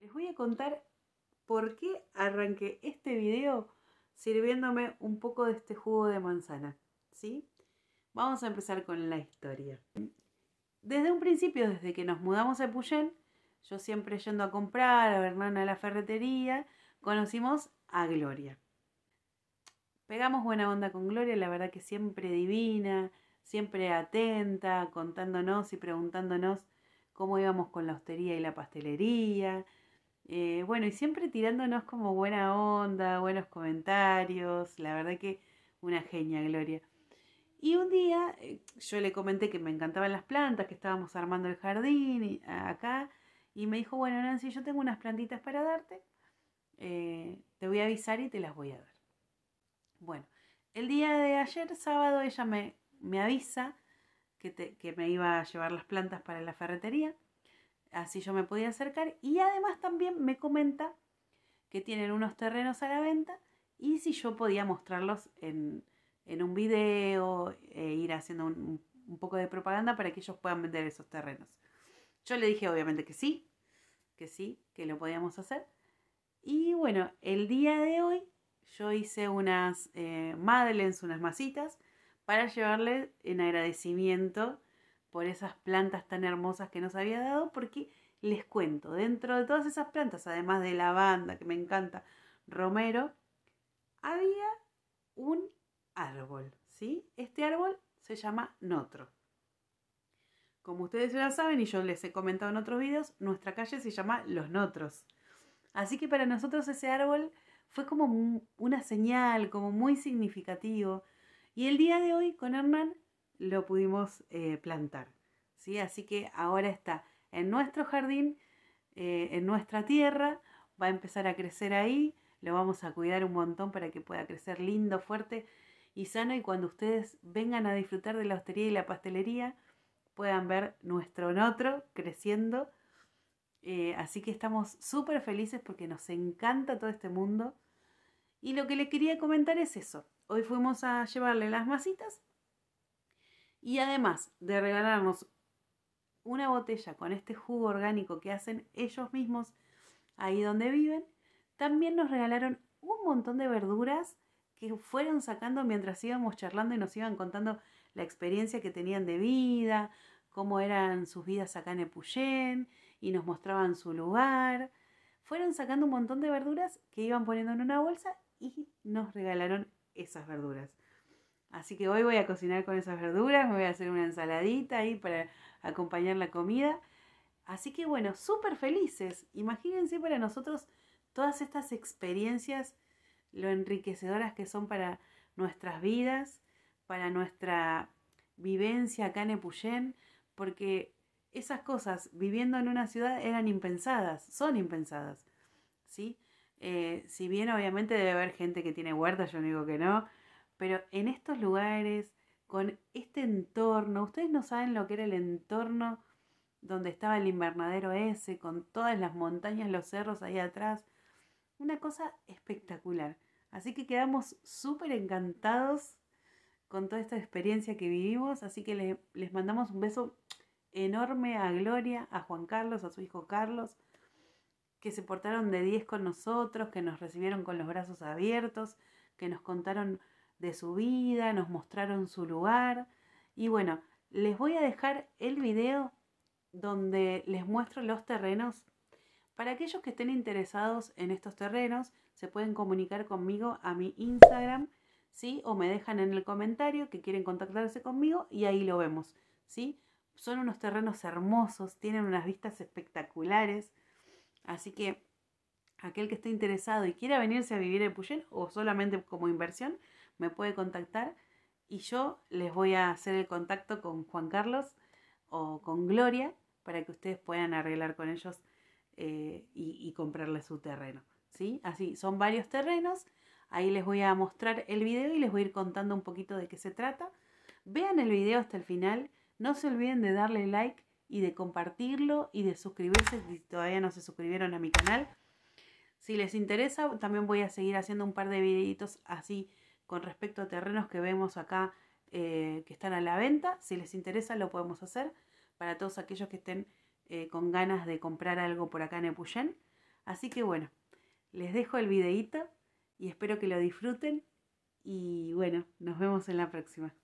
Les voy a contar por qué arranqué este video sirviéndome un poco de este jugo de manzana, ¿sí? Vamos a empezar con la historia. Desde un principio, desde que nos mudamos a Puyén, yo siempre yendo a comprar, a ver a la ferretería, conocimos a Gloria. Pegamos buena onda con Gloria, la verdad que siempre divina, siempre atenta, contándonos y preguntándonos cómo íbamos con la hostería y la pastelería, eh, bueno, y siempre tirándonos como buena onda, buenos comentarios, la verdad que una genia, Gloria. Y un día eh, yo le comenté que me encantaban las plantas, que estábamos armando el jardín y, acá, y me dijo, bueno, Nancy, yo tengo unas plantitas para darte, eh, te voy a avisar y te las voy a dar. Bueno, el día de ayer, sábado, ella me, me avisa que, que me iba a llevar las plantas para la ferretería así yo me podía acercar y además también me comenta que tienen unos terrenos a la venta y si yo podía mostrarlos en, un video e ir haciendo un, poco de propaganda para que ellos puedan vender esos terrenos. Yo le dije obviamente que sí, que sí, que lo podíamos hacer. Y bueno, el día de hoy yo hice unas eh, unas masitas, para llevarle en agradecimiento por esas plantas tan hermosas que nos había dado, porque les cuento, dentro de todas esas plantas, además de lavanda, que me encanta, romero, había un árbol, ¿sí? Este árbol se llama notro. Como ustedes ya saben y yo les he comentado en otros videos, nuestra calle se llama Los Notros. Así que para nosotros ese árbol fue como una señal, como muy significativo. Y el día de hoy con Hernán lo pudimos eh, plantar. ¿sí? Así que ahora está en nuestro jardín, eh, en nuestra tierra, va a empezar a crecer ahí, lo vamos a cuidar un montón para que pueda crecer lindo, fuerte y sano y cuando ustedes vengan a disfrutar de la hostería y la pastelería puedan ver nuestro otro creciendo. Eh, así que estamos súper felices porque nos encanta todo este mundo. Y lo que les quería comentar es eso. Hoy fuimos a llevarle las masitas y además de regalarnos una botella con este jugo orgánico que hacen ellos mismos ahí donde viven, también nos regalaron un montón de verduras que fueron sacando mientras íbamos charlando y nos iban contando la experiencia que tenían de vida, cómo eran sus vidas acá en Epuyén y nos mostraban su lugar. Fueron sacando un montón de verduras que iban poniendo en una bolsa y nos regalaron esas verduras. Así que hoy voy a cocinar con esas verduras, me voy a hacer una ensaladita ahí para acompañar la comida. Así que bueno, súper felices. Imagínense para nosotros todas estas experiencias, lo enriquecedoras que son para nuestras vidas, para nuestra vivencia acá en Epuyén, porque esas cosas viviendo en una ciudad eran impensadas, son impensadas. Eh, si bien obviamente debe haber gente que tiene huerta, yo no digo que no, pero en estos lugares, con este entorno, ustedes no saben lo que era el entorno donde estaba el invernadero ese, con todas las montañas, los cerros ahí atrás. Una cosa espectacular. Así que quedamos súper encantados con toda esta experiencia que vivimos. Así que les, mandamos un beso enorme a Gloria, a Juan Carlos, a su hijo Carlos, que se portaron de 10 con nosotros, que nos recibieron con los brazos abiertos, que nos contaron de su vida, nos mostraron su lugar. Y bueno, les voy a dejar el video donde les muestro los terrenos. Para aquellos que estén interesados en estos terrenos, se pueden comunicar conmigo a mi Instagram, ¿sí? O me dejan en el comentario que quieren contactarse conmigo y ahí lo vemos, ¿sí? Son unos terrenos hermosos, tienen unas vistas espectaculares. Así que aquel que esté interesado y quiera venirse a vivir en Puyén o solamente como inversión, me puede contactar y yo les voy a hacer el contacto con Juan Carlos o con Gloria para que ustedes puedan arreglar con ellos eh, y, y, comprarles su terreno. ¿sí? Así, son varios terrenos. Ahí les voy a mostrar el video y les voy a ir contando un poquito de qué se trata. Vean el video hasta el final. No se olviden de darle like y de compartirlo y de suscribirse si todavía no se suscribieron a mi canal. Si les interesa, también voy a seguir haciendo un par de videitos así con respecto a terrenos que vemos acá eh, que están a la venta. Si les interesa lo podemos hacer para todos aquellos que estén eh, con ganas de comprar algo por acá en Epuyén. Así que bueno, les dejo el videíto y espero que lo disfruten y bueno, nos vemos en la próxima.